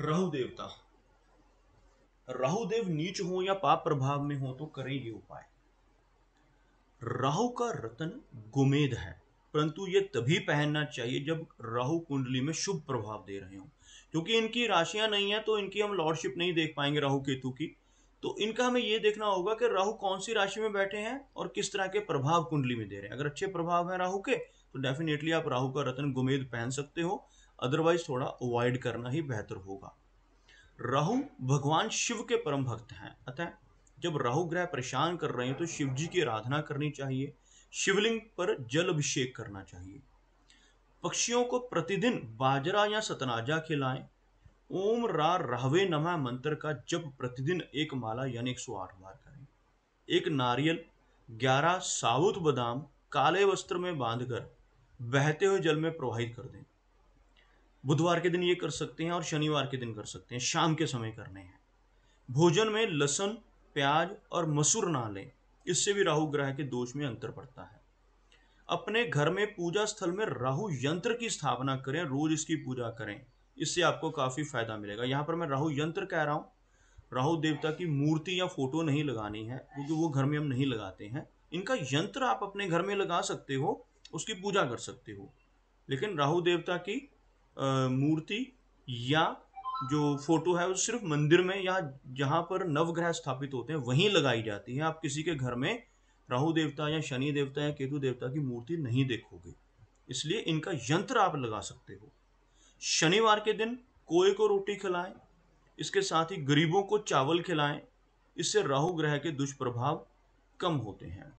राहु देवता राहु देव नीच हो या पाप प्रभाव में हो तो करें ये उपाय राहु का रतन गुमेद है परंतु ये तभी पहनना चाहिए जब राहु कुंडली में शुभ प्रभाव दे रहे हो क्योंकि इनकी राशियां नहीं है तो इनकी हम लॉर्डशिप नहीं देख पाएंगे राहु केतु की तो इनका हमें यह देखना होगा कि राहु कौन सी राशि में बैठे हैं और किस तरह के प्रभाव कुंडली में दे रहे हैं अगर अच्छे प्रभाव हैं राहु के तो डेफिनेटली आप राहु का रतन गुमेद पहन सकते हो अदरवाइज थोड़ा अवॉइड करना ही बेहतर होगा राहु भगवान शिव के परम भक्त हैं अतः जब राहु ग्रह परेशान कर रहे हैं तो शिव जी की आराधना करनी चाहिए शिवलिंग पर जल अभिषेक करना चाहिए पक्षियों को प्रतिदिन बाजरा या सतनाजा खिलाएं ओम रा राहवे नमः मंत्र का जब प्रतिदिन एक माला यानी एक सौ आठ बार करें एक नारियल ग्यारह साबुत बादाम काले वस्त्र में बांधकर बहते हुए जल में प्रवाहित कर दें बुधवार के दिन ये कर सकते हैं और शनिवार के दिन कर सकते हैं शाम के समय करने हैं भोजन में लसन प्याज और मसूर ना लें इससे भी राहु ग्रह के दोष में अंतर पड़ता है अपने घर में पूजा स्थल में राहु यंत्र की स्थापना करें रोज इसकी पूजा करें इससे आपको काफ़ी फायदा मिलेगा यहाँ पर मैं राहु यंत्र कह रहा हूँ राहु देवता की मूर्ति या फोटो नहीं लगानी है क्योंकि वो घर में हम नहीं लगाते हैं इनका यंत्र आप अपने घर में लगा सकते हो उसकी पूजा कर सकते हो लेकिन राहु देवता की मूर्ति या जो फोटो है वो सिर्फ मंदिर में या जहाँ पर नवग्रह स्थापित होते हैं वहीं लगाई जाती है आप किसी के घर में राहु देवता या शनि देवता या केतु देवता की मूर्ति नहीं देखोगे इसलिए इनका यंत्र आप लगा सकते हो शनिवार के दिन कोए को रोटी खिलाएं इसके साथ ही गरीबों को चावल खिलाएं इससे राहु ग्रह के दुष्प्रभाव कम होते हैं